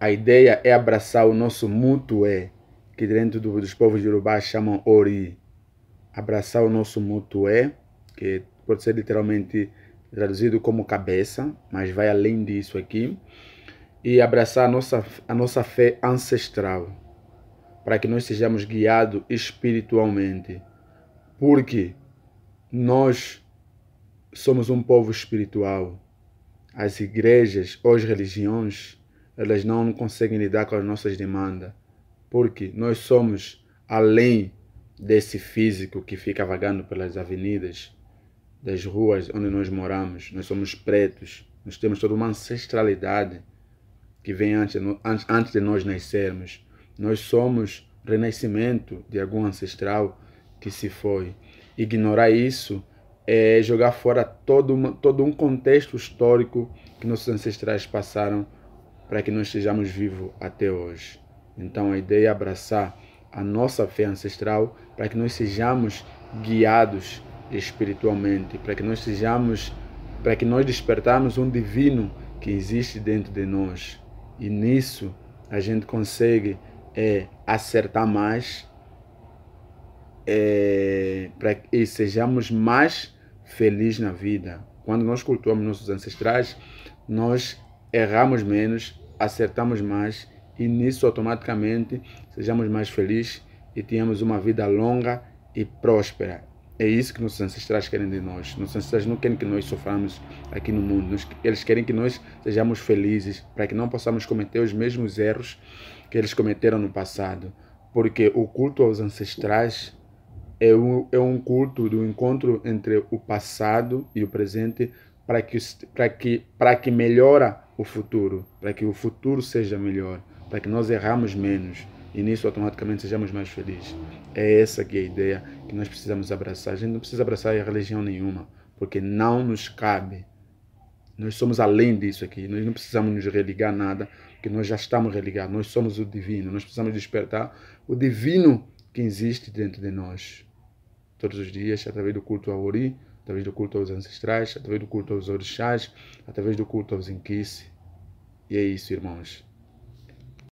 A ideia é abraçar o nosso mutué, que dentro do, dos povos de Urubá chamam ori. Abraçar o nosso mutué, que pode ser literalmente traduzido como cabeça, mas vai além disso aqui. E abraçar a nossa, a nossa fé ancestral, para que nós sejamos guiados espiritualmente. Porque nós somos um povo espiritual. As igrejas ou as religiões elas não conseguem lidar com as nossas demandas, porque nós somos além desse físico que fica vagando pelas avenidas, das ruas onde nós moramos. Nós somos pretos, nós temos toda uma ancestralidade que vem antes, antes de nós nascermos. Nós somos renascimento de algum ancestral que se foi. Ignorar isso é jogar fora todo, uma, todo um contexto histórico que nossos ancestrais passaram para que não estejamos vivos até hoje. Então a ideia é abraçar a nossa fé ancestral para que nós sejamos guiados espiritualmente, para que nós sejamos, para que nós despertarmos um divino que existe dentro de nós. E nisso a gente consegue é, acertar mais é, para que sejamos mais felizes na vida. Quando nós cultuamos nossos ancestrais, nós erramos menos, acertamos mais e nisso automaticamente sejamos mais felizes e tenhamos uma vida longa e próspera. É isso que nossos ancestrais querem de nós. Nossos ancestrais não querem que nós soframos aqui no mundo. Eles querem que nós sejamos felizes, para que não possamos cometer os mesmos erros que eles cometeram no passado. Porque o culto aos ancestrais é um, é um culto do encontro entre o passado e o presente para que, para que, para que melhora o futuro, para que o futuro seja melhor, para que nós erramos menos e nisso automaticamente sejamos mais felizes. É essa que é a ideia que nós precisamos abraçar. A gente não precisa abraçar a religião nenhuma, porque não nos cabe. Nós somos além disso aqui, nós não precisamos nos religar nada, porque nós já estamos religados, nós somos o divino, nós precisamos despertar o divino que existe dentro de nós. Todos os dias, através do culto ao Ori, através do culto aos ancestrais, através do culto aos orixás, através do culto aos inquice. E é isso, irmãos.